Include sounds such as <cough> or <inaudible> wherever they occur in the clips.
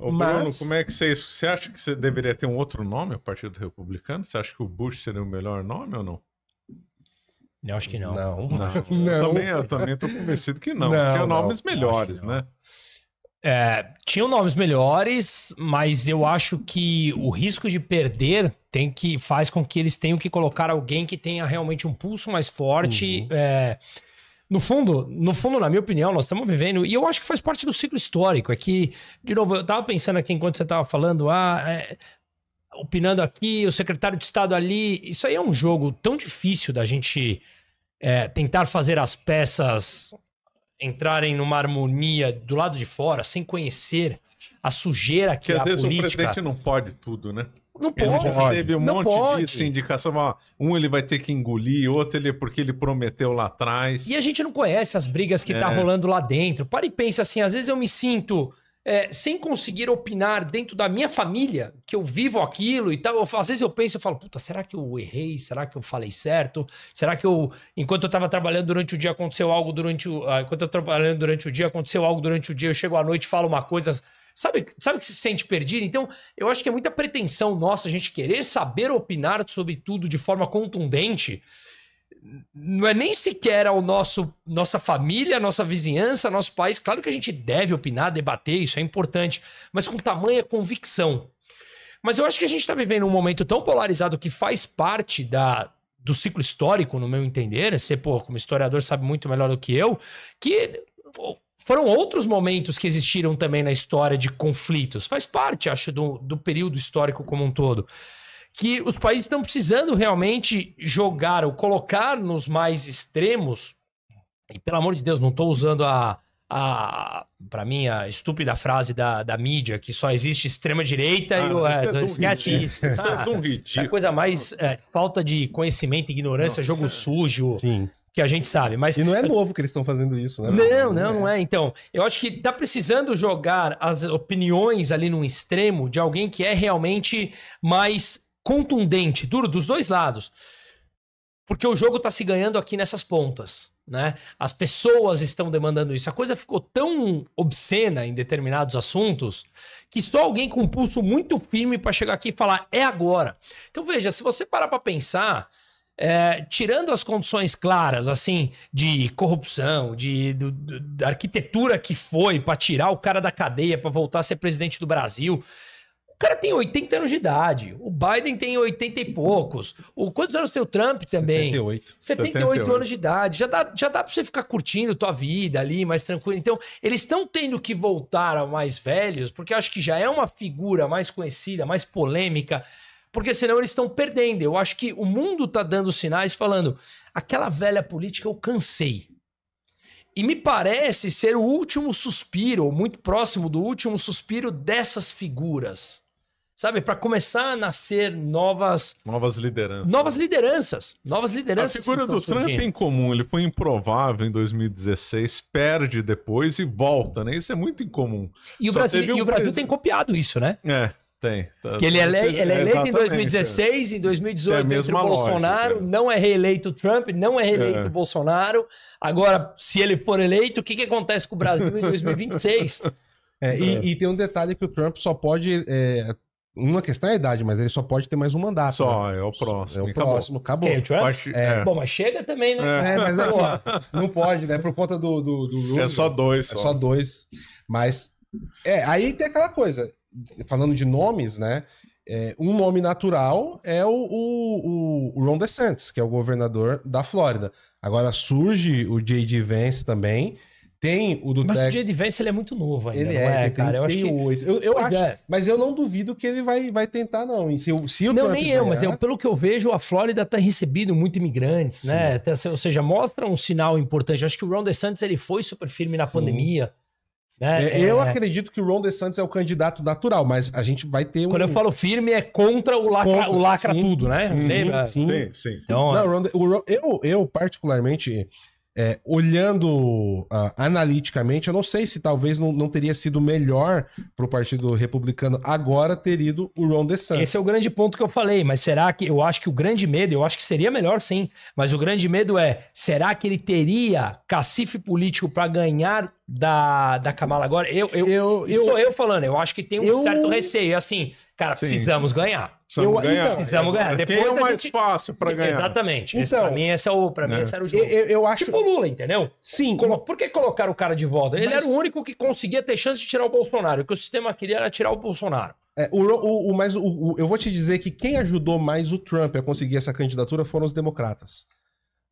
Ô, Mas... Bruno, como é que você. Você acha que você deveria ter um outro nome, o Partido Republicano? Você acha que o Bush seria o melhor nome ou não? Eu acho que não. Não, não. <laughs> não. Eu também, estou também convencido que não. não tinha nomes melhores, né? É, tinham nomes melhores, mas eu acho que o risco de perder tem que faz com que eles tenham que colocar alguém que tenha realmente um pulso mais forte. Uhum. É, no fundo, no fundo, na minha opinião, nós estamos vivendo, e eu acho que faz parte do ciclo histórico. É que, de novo, eu estava pensando aqui enquanto você estava falando, ah, é, opinando aqui, o secretário de Estado ali. Isso aí é um jogo tão difícil da gente é, tentar fazer as peças entrarem numa harmonia do lado de fora, sem conhecer a sujeira que, que às é a vezes política. o presidente não pode tudo, né? Não pode. Ele teve um não monte pode. indicação. Um ele vai ter que engolir, outro ele porque ele prometeu lá atrás. E a gente não conhece as brigas que tá é. tá rolando lá dentro. Para e pensa assim, às vezes eu me sinto é, sem conseguir opinar dentro da minha família, que eu vivo aquilo e tal. Eu, às vezes eu penso e falo, puta, será que eu errei? Será que eu falei certo? Será que eu, enquanto eu estava trabalhando durante o dia, aconteceu algo durante o. Ah, enquanto eu trabalhando durante o dia, aconteceu algo durante o dia, eu chego à noite falo uma coisa. Sabe, sabe que se sente perdido? Então, eu acho que é muita pretensão nossa a gente querer saber opinar sobre tudo de forma contundente não é nem sequer ao nosso nossa família, nossa vizinhança, nosso país. Claro que a gente deve opinar, debater, isso é importante, mas com tamanha convicção. Mas eu acho que a gente está vivendo um momento tão polarizado que faz parte da, do ciclo histórico, no meu entender. Você, pô, como historiador, sabe muito melhor do que eu, que foram outros momentos que existiram também na história de conflitos. Faz parte, acho, do, do período histórico como um todo que os países estão precisando realmente jogar ou colocar nos mais extremos. E pelo amor de Deus, não estou usando a, a para mim, a estúpida frase da, da mídia, que só existe extrema-direita ah, e o, é, é esquece ridículo. isso. Isso é ah, tão ridículo. É a coisa mais é, falta de conhecimento, ignorância, jogo sujo. Sim. Que a gente sabe, mas. E não é novo que eles estão fazendo isso, né? Não, não, é. não é. Então, eu acho que tá precisando jogar as opiniões ali num extremo de alguém que é realmente mais contundente, duro dos dois lados. Porque o jogo está se ganhando aqui nessas pontas. Né? As pessoas estão demandando isso. A coisa ficou tão obscena em determinados assuntos que só alguém com um pulso muito firme para chegar aqui e falar é agora. Então veja, se você parar para pensar, é, tirando as condições claras, assim, de corrupção, de, do, do, da arquitetura que foi para tirar o cara da cadeia, para voltar a ser presidente do Brasil, cara tem 80 anos de idade. O Biden tem 80 e poucos. O, quantos anos tem o Trump também? 78. 78, 78. anos de idade. Já dá, já dá pra você ficar curtindo tua vida ali, mais tranquilo. Então, eles estão tendo que voltar a mais velhos, porque acho que já é uma figura mais conhecida, mais polêmica, porque senão eles estão perdendo. Eu acho que o mundo tá dando sinais falando: aquela velha política eu cansei. E me parece ser o último suspiro, muito próximo do último suspiro dessas figuras sabe, para começar a nascer novas novas lideranças. Novas lideranças, novas lideranças. A figura do surgindo. Trump é incomum, ele foi improvável em 2016, perde depois e volta, né? Isso é muito incomum. E o Brasil, e o Brasil tem copiado isso, né? É. Tem. Tá, que ele é, ele é eleito em 2016, é. em 2018 é entre Bolsonaro, lógica, não é reeleito Trump, não é reeleito é. Bolsonaro. Agora, se ele for eleito, o que, que acontece com o Brasil em 2026? <laughs> É, e, é. e, tem um detalhe que o Trump só pode é, uma questão é a idade, mas ele só pode ter mais um mandato. Só, né? é o próximo. É o acabou. próximo, acabou. Quem, é, o é? É. é. Bom, mas chega também, né? É, mas é, <laughs> não pode, né? Por conta do, do, do É só dois. É só. só dois. Mas. É, aí tem aquela coisa. Falando de nomes, né? É, um nome natural é o, o, o, Ron DeSantis, que é o governador da Flórida. Agora surge o J.D. Vance também, tem o do Mas o de Advance ele é muito novo ainda. Ele é, é, cara. Eu acho que... Eu, eu acho, é. mas eu não duvido que ele vai, vai tentar, não. se, se o não, Trump nem ganhar... eu, mas eu, pelo que eu vejo, a Flórida está recebendo muito imigrantes, né? Sim. né? ou seja, mostra um sinal importante. Eu acho que o Ron DeSantis ele foi super firme na Sim. pandemia. Né? É, eu é. acredito que o Ron DeSantis é o candidato natural, mas a gente vai ter um... Quando eu falo firme, é contra o lacra, contra, o lacra tudo, né? Uhum, Lembra? Sim, sim. Então, não, o é. Ron, o Ron... eu, eu, particularmente, é, olhando uh, analiticamente, eu não sei se talvez não, não teria sido melhor para o Partido Republicano agora ter ido o Ron DeSantis. Esse é o grande ponto que eu falei, mas será que eu acho que o grande medo, eu acho que seria melhor sim, mas o grande medo é, será que ele teria cacife político para ganhar da, da Kamala agora, eu, eu, eu, eu sou eu falando, eu acho que tem um eu, certo receio. Assim, cara, sim. precisamos ganhar. Precisamos eu, ganhar. Então, precisamos ganhar. Depois é mais gente... fácil para ganhar. Exatamente. Então, esse, pra então, mim, esse, é o, pra mim, né? esse era o jogo. Eu, eu acho... Tipo o Lula, entendeu? Sim. Colo... Por que colocar o cara de volta? Ele Mas... era o único que conseguia ter chance de tirar o Bolsonaro. O que o sistema queria era tirar o Bolsonaro. É, o, o, o, mas o, o, eu vou te dizer que quem ajudou mais o Trump a conseguir essa candidatura foram os democratas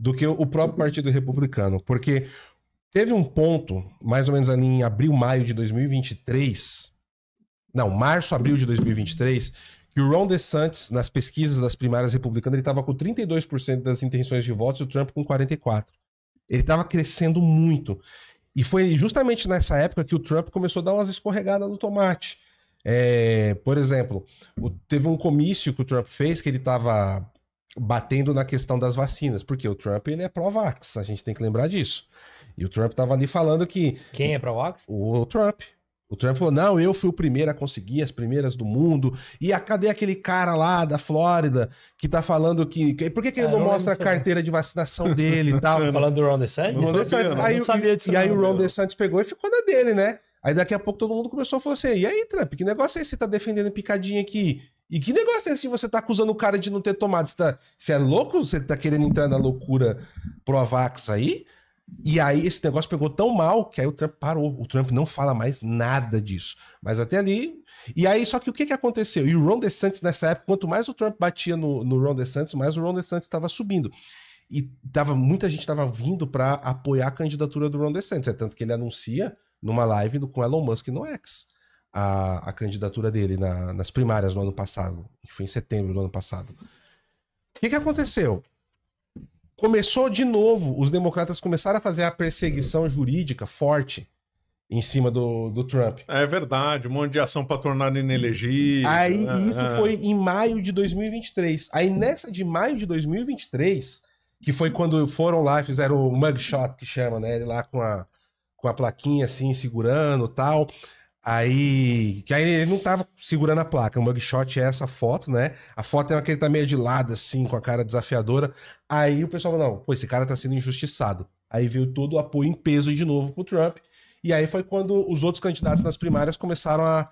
do que o próprio Partido Republicano. Porque Teve um ponto, mais ou menos ali em abril, maio de 2023, não, março, abril de 2023, que o Ron DeSantis, nas pesquisas das primárias republicanas, ele estava com 32% das intenções de votos e o Trump com 44%. Ele estava crescendo muito. E foi justamente nessa época que o Trump começou a dar umas escorregadas no tomate. É, por exemplo, o, teve um comício que o Trump fez que ele estava batendo na questão das vacinas, porque o Trump ele é pró-vax, a gente tem que lembrar disso. E o Trump tava ali falando que. Quem é pró O, o Trump. O Trump falou: não, eu fui o primeiro a conseguir, as primeiras do mundo. E a, cadê aquele cara lá da Flórida que tá falando que. que por que, que ele ah, não, não mostra a carteira de vacinação dele e tal? <laughs> falando do Ron DeSantis? Ron DeSantis. Aí, não sabia disso e, e aí o Ron DeSantis pegou e ficou na dele, né? Aí daqui a pouco todo mundo começou a falar assim: e aí, Trump, que negócio é esse? Você tá defendendo picadinha aqui? E que negócio é esse de você tá acusando o cara de não ter tomado? Você, tá, você é louco? Você tá querendo entrar na loucura pro Avax aí? E aí esse negócio pegou tão mal que aí o Trump parou. O Trump não fala mais nada disso. Mas até ali. E aí, só que o que, que aconteceu? E o Ron DeSantis nessa época, quanto mais o Trump batia no, no Ron DeSantis, mais o Ron DeSantis estava subindo. E tava, muita gente estava vindo para apoiar a candidatura do Ron DeSantis. É tanto que ele anuncia numa live com Elon Musk no X a, a candidatura dele na, nas primárias no ano passado, que foi em setembro do ano passado. O que, que aconteceu? começou de novo, os democratas começaram a fazer a perseguição jurídica forte em cima do, do Trump. É verdade, um monte de ação para tornar ele inelegível. Aí é, isso é. foi em maio de 2023. Aí nessa de maio de 2023, que foi quando foram lá e fizeram o mugshot que chama, né, lá com a com a plaquinha assim segurando, tal. Aí. Que aí ele não tava segurando a placa. O mugshot é essa foto, né? A foto é aquele que ele tá meio de lado, assim, com a cara desafiadora. Aí o pessoal falou: não, pô, esse cara tá sendo injustiçado. Aí veio todo o apoio em peso de novo pro Trump. E aí foi quando os outros candidatos nas primárias começaram a,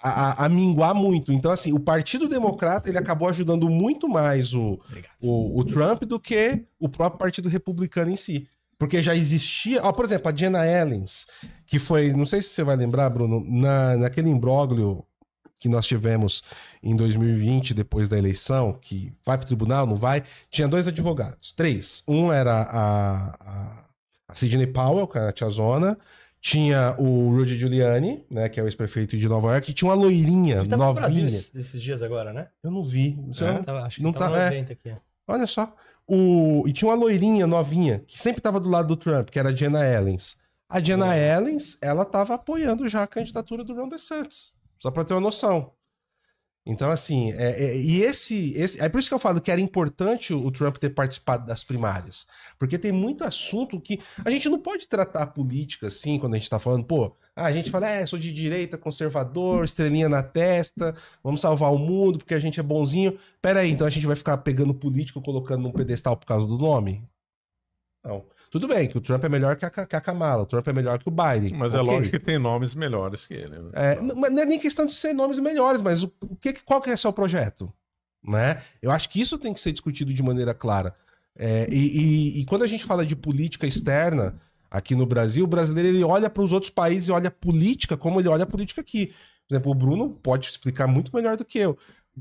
a, a, minguar muito. Então, assim, o Partido Democrata ele acabou ajudando muito mais o, o, o, Trump do que o próprio Partido Republicano em si. Porque já existia. Ó, por exemplo, a Jenna Ellens, que foi. Não sei se você vai lembrar, Bruno, na, naquele imbróglio que nós tivemos em 2020, depois da eleição, que vai para o tribunal, não vai, tinha dois advogados. Três. Um era a, a, a Sidney Powell, que era a tiazona. Tinha o Rudy Giuliani, né, que é o ex-prefeito de Nova York, e tinha uma loirinha, tá novinha. No Brasil esses dias agora, né? Eu não vi. Você é, não, tava, acho que não tá, é. aqui. Olha só. O... E tinha uma loirinha novinha, que sempre estava do lado do Trump, que era a Jenna Ellens. A Jenna uhum. Ellens, ela estava apoiando já a candidatura do Ron DeSantis, só para ter uma noção. Então, assim, é, é, e esse, esse. É por isso que eu falo que era importante o, o Trump ter participado das primárias. Porque tem muito assunto que a gente não pode tratar a política assim, quando a gente está falando, pô, ah, a gente fala, é, sou de direita, conservador, estrelinha na testa, vamos salvar o mundo porque a gente é bonzinho. Pera aí, então a gente vai ficar pegando político, colocando num pedestal por causa do nome? Não. Tudo bem que o Trump é melhor que a, que a Kamala, o Trump é melhor que o Biden. Mas é okay. é lógico que tem nomes melhores que ele. Né? É, mas não é nem questão de ser nomes melhores, mas o, o que, qual que é o seu projeto? Né? Eu acho que isso tem que ser discutido de maneira clara. É, e, e, e quando a gente fala de política externa, aqui no Brasil, o brasileiro ele olha para os outros países e olha a política como ele olha a política aqui. Por exemplo, o Bruno pode explicar muito melhor do que eu.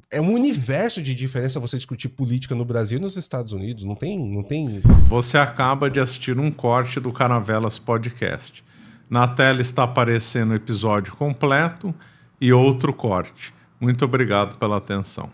É um universo de diferença você discutir política no Brasil e nos Estados Unidos. Não tem, não tem. Você acaba de assistir um corte do Caravelas Podcast. Na tela está aparecendo o episódio completo e outro corte. Muito obrigado pela atenção.